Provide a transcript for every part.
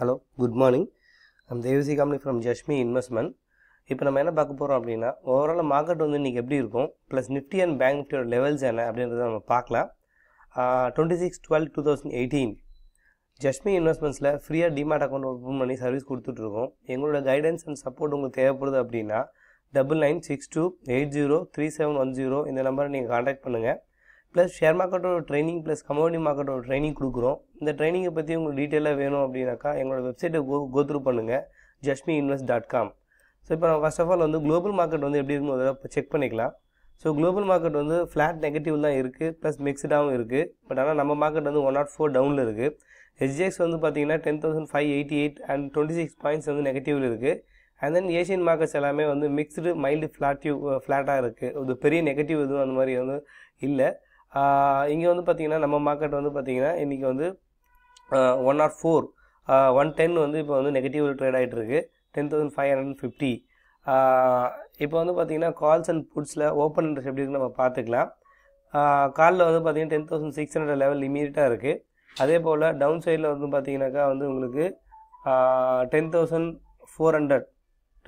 hello good morning நம்ம தேவசி காமனி ஃப்ரம் ஜஷ்மி இன்வெஸ்ட்மெண்ட் இப்போ நம்ம என்ன பார்க்க போகிறோம் அப்படின்னா ஓவரால் மார்க்கெட் வந்து இன்றைக்கி எப்படி இருக்கும் ப்ளஸ் நிஃப்டி அண்ட் பேங்க் நிஃப்டியோட லெவல்ஸ் என்ன அப்படின்றத நம்ம பார்க்கலாம் twenty six twelve two thousand eighteen Jashmi இன்வெஸ்ட்மெண்ட்ஸில் ஃப்ரீயாக டிமாட் அக்கௌண்ட் ஓப்பன் பண்ணி சர்வீஸ் கொடுத்துட்ருக்கோம் எங்களோட கைடன்ஸ் அண்ட் சப்போர்ட் உங்களுக்கு தேவைப்படுது அப்படின்னா double nine six two eight zero three seven one zero இந்த நம்பரை நீங்கள் காண்டாக்ட் பண்ணுங்கள் ப்ளஸ் ஷேர் மார்க்கெட்டோட ட்ரைனிங் ப்ளஸ் கமோடி மார்க்கெட்டோட ட்ரைனிங் கொடுக்குறோம் இந்த ட்ரைனிங்கை பற்றி உங்களுக்கு டீட்டெயிலாக வேணும் அப்படின்னாக்கா எங்களோட வெப்சைட்டை கோ கோத்ரூ பண்ணுங்கள் Jashmi invest dot com so இப்போ நம்ம ஃபஸ்ட் ஆஃப் ஆல் வந்து குளோபல் மார்க்கெட் வந்து எப்படி இருக்குன்னு அதை செக் பண்ணிக்கலாம் ஸோ குளோபல் மார்க்கெட் வந்து ஃப்ளாட் நெகட்டிவ் தான் இருக்குது ப்ளஸ் மிக்ஸ்டாகவும் இருக்குது பட் ஆனால் நம்ம மார்க்கெட் வந்து ஒன் நாட் ஃபோர் டவுனில் இருக்குது எஸ்ஜிஎக்ஸ் வந்து பார்த்தீங்கன்னா ten thousand five eighty eight and twenty six points வந்து நெகட்டிவில் இருக்குது அண்ட் தென் ஏஷியன் மார்க்கெட்ஸ் எல்லாமே வந்து மிக்ஸ்டு மைல்டு ஃப்ளாட்டிவ் ஃப்ளாட்டாக இருக்குது ஒரு பெரிய நெகட்டிவ் எதுவும் அந்த மாதிரி வந்து இல்லை இங்கே வந்து பார்த்திங்கன்னா நம்ம மார்க்கெட் வந்து பார்த்திங்கன்னா இன்றைக்கி வந்து one R four one ten வந்து இப்போ வந்து நெகட்டிவ் ட்ரேட் ஆகிட்டு இருக்குது ten thousand five hundred fifty இப்போ வந்து பார்த்திங்கன்னா கால்ஸ் அண்ட் புட்ஸில் ஓப்பன் இன்ட்ரெஸ்ட் எப்படி இருக்குது நம்ம பார்த்துக்கலாம் காலில் வந்து பார்த்திங்கன்னா ten thousand six hundred level இமீடியட்டாக இருக்குது அதே போல் டவுன் சைடில் வந்து பார்த்திங்கனாக்கா வந்து உங்களுக்கு ten thousand four hundred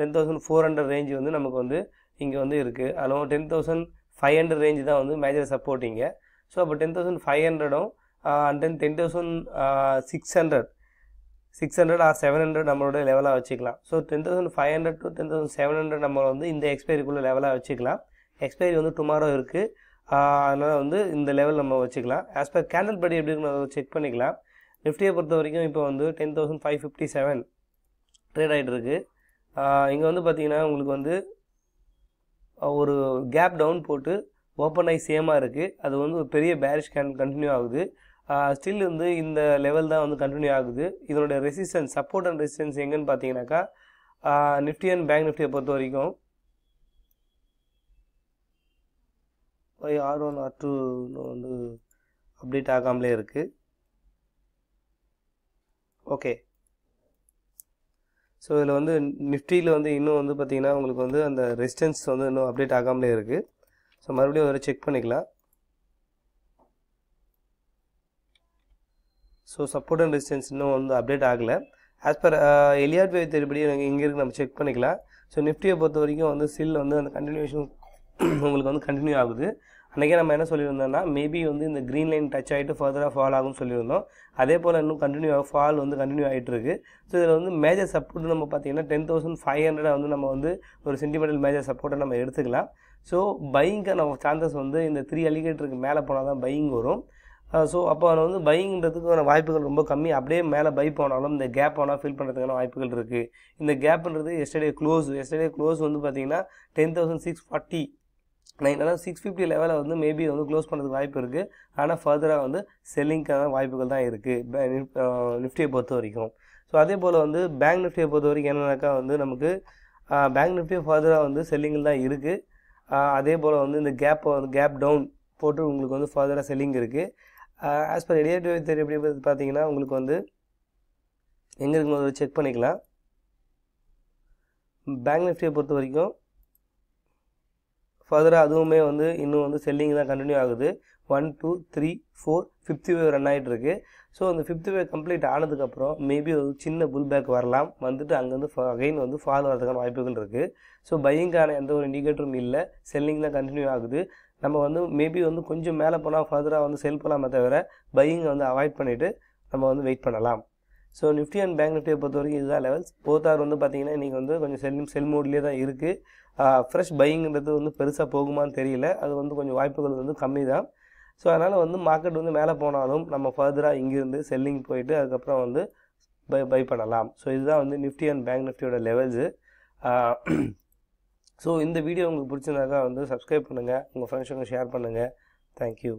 ten thousand four hundred range வந்து நமக்கு வந்து இங்கே வந்து இருக்குது அதுவும் ten thousand five hundred range தான் வந்து மேஜர் சப்போர்ட்டிங்க ஸோ அப்போ டென் தௌசண்ட் ஃபைவ் ஹண்ட்ரடும் and then ten thousand six hundred six hundred or seven hundred நம்மளோட லெவலாக வச்சுக்கலாம் so ten thousand five hundred to ten thousand seven hundred நம்ம வந்து இந்த எக்ஸ்பைரிக்குள்ளே லெவலாக வச்சுக்கலாம் எக்ஸ்பைரி வந்து டுமாரோ இருக்குது அதனால் வந்து இந்த லெவல் நம்ம வச்சுக்கலாம் ஆஸ் பர் கேண்டல் படி எப்படி இருக்குன்னு அதை செக் பண்ணிக்கலாம் நிஃப்டியை பொறுத்த வரைக்கும் இப்போ வந்து ten thousand five fifty seven trade ஆகிட்டு இருக்குது இங்கே வந்து பார்த்திங்கன்னா உங்களுக்கு வந்து ஒரு கேப் டவுன் போட்டு ஓப்பன் ஆகி சேமாக இருக்குது அது வந்து ஒரு பெரிய பேரிஷ் கேன் கண்டினியூ ஆகுது ஸ்டில் வந்து இந்த லெவல் தான் வந்து கண்டினியூ ஆகுது இதனுடைய ரெசிஸ்டன்ஸ் சப்போர்ட் அண்ட் ரெசிஸ்டன்ஸ் எங்கன்னு பார்த்தீங்கன்னாக்கா நிஃப்டி அண்ட் பேங்க் நிஃப்டியை பொறுத்த வரைக்கும் ஆர் ஒன் ஆர் டூ வந்து அப்டேட் ஆகாமலே இருக்குது ஓகே ஸோ இதில் வந்து நிஃப்டியில் வந்து இன்னும் வந்து பார்த்திங்கன்னா உங்களுக்கு வந்து அந்த ரெசிஸ்டன்ஸ் வந்து இன்னும் அப்டேட் ஆகாமலே இருக்குது ஸோ மறுபடியும் ஒரு செக் பண்ணிக்கலாம் ஸோ சப்போர்ட் அண்ட் ரெசிஸ்டன்ஸ் இன்னும் வந்து அப்டேட் ஆகலை as per Elliott uh, wave தெரிபடி இங்கே இருக்குது நம்ம செக் பண்ணிக்கலாம் ஸோ நிஃப்டியை பொறுத்த வரைக்கும் வந்து சில் வந்து அந்த கண்டினியூஷன் உங்களுக்கு வந்து கண்டினியூ ஆகுது அன்றைக்கே நம்ம என்ன சொல்லியிருந்தோம்னா மேபி வந்து இந்த க்ரீன் லைன் டச் ஆகிட்டு ஃபர்தராக ஃபால் ஆகும்னு சொல்லியிருந்தோம் அதே போல் இன்னும் கண்டினியூ ஆகும் ஃபால் வந்து கண்டினியூ ஆகிட்டு இருக்கு ஸோ இதில் வந்து மேஜர் சப்போர்ட் நம்ம பார்த்தீங்கன்னா டென் தௌசண்ட் ஃபைவ் ஹண்ட்ரட் வந்து நம்ம வந்து ஒரு சென்டிமெண்டல் மேஜர் சப்போர்ட்டை நம்ம எடுத்துக்கலாம் ஸோ நம்ம சான்சஸ் வந்து இந்த த்ரீ அலிகேட்டருக்கு மேலே போனால் தான் பையிங் வரும் ஸோ அப்போ அவனை வந்து பைங்கிறதுக்கான வாய்ப்புகள் ரொம்ப கம்மி அப்படியே மேலே பை போனாலும் இந்த கேப் ஆனால் ஃபில் பண்ணுறதுக்கான வாய்ப்புகள் இருக்குது இந்த கேப்ன்றது எஸ்டர்டே க்ளோஸ் எஸ்டர்டே க்ளோஸ் வந்து பார்த்திங்கன்னா டென் தௌசண்ட் சிக்ஸ் ஃபார்ட்டி நான் என்னென்னா சிக்ஸ் ஃபிஃப்டி லெவலில் வந்து மேபி வந்து க்ளோஸ் பண்ணுறதுக்கு வாய்ப்பு இருக்குது ஆனால் ஃபர்தராக வந்து செல்லிங்க்கான வாய்ப்புகள் தான் இருக்குது நிஃப்டியை பொறுத்த வரைக்கும் ஸோ அதே போல் வந்து பேங்க் நிஃப்டியை பொறுத்த வரைக்கும் என்னென்னாக்கா வந்து நமக்கு பேங்க் நிஃப்டியும் ஃபர்தராக வந்து செல்லிங்கில் தான் இருக்குது அதே போல் வந்து இந்த கேப்பை வந்து கேப் டவுன் போட்டு உங்களுக்கு வந்து ஃபர்தராக செல்லிங் இருக்குது ஆஸ் பர் எடியர் தெரியும் எப்படி பார்த்தீங்கன்னா உங்களுக்கு வந்து எங்கே இருக்குன்னு செக் பண்ணிக்கலாம் பேங்க் நிஃப்டியை பொறுத்த வரைக்கும் ஃபர்தராக அதுவுமே வந்து இன்னும் வந்து செல்லிங் தான் கண்டினியூ ஆகுது one two three four fifth wave run ஆகிட்டு ஸோ அந்த ஃபிஃப்த்து வேவ் கம்ப்ளீட் ஆனதுக்கப்புறம் மேபி ஒரு சின்ன புல் பேக் வரலாம் வந்துட்டு அங்கேருந்து அகைன் வந்து ஃபால் வரதுக்கான வாய்ப்புகள் இருக்குது ஸோ பையிங்கான எந்த ஒரு இண்டிகேட்டரும் இல்லை செல்லிங் தான் கண்டினியூ ஆகுது நம்ம வந்து மேபி வந்து கொஞ்சம் மேலே போனால் ஃபர்தராக வந்து செல் பண்ணலாமே தவிர பையிங்கை வந்து அவாய்ட் பண்ணிவிட்டு நம்ம வந்து வெயிட் பண்ணலாம் ஸோ நிஃப்டி அண்ட் பேங்க் நிஃப்டியை பொறுத்த வரைக்கும் இதுதான் லெவல்ஸ் போத்தார் வந்து பார்த்தீங்கன்னா இன்றைக்கி வந்து கொஞ்சம் செல் செல் மோட்லேயே தான் இருக்குது ஃப்ரெஷ் பையிங்கிறது வந்து பெருசாக போகுமான்னு தெரியல அது வந்து கொஞ்சம் வாய்ப்புகள் வந்து கம்மி தான் ஸோ அதனால் வந்து மார்க்கெட் வந்து மேலே போனாலும் நம்ம ஃபர்தராக இங்கேருந்து செல்லிங் போயிட்டு அதுக்கப்புறம் வந்து பை பை பண்ணலாம் ஸோ இதுதான் வந்து நிஃப்டி அண்ட் பேங்க் நிஃப்டியோட லெவல்ஸு ஸோ இந்த வீடியோ உங்களுக்கு பிடிச்சிருந்தாக்கா வந்து சப்ஸ்கிரைப் பண்ணுங்கள் உங்கள் ஃப்ரெண்ட்ஸுங்க ஷேர் பண்ணுங்கள் தேங்க்யூ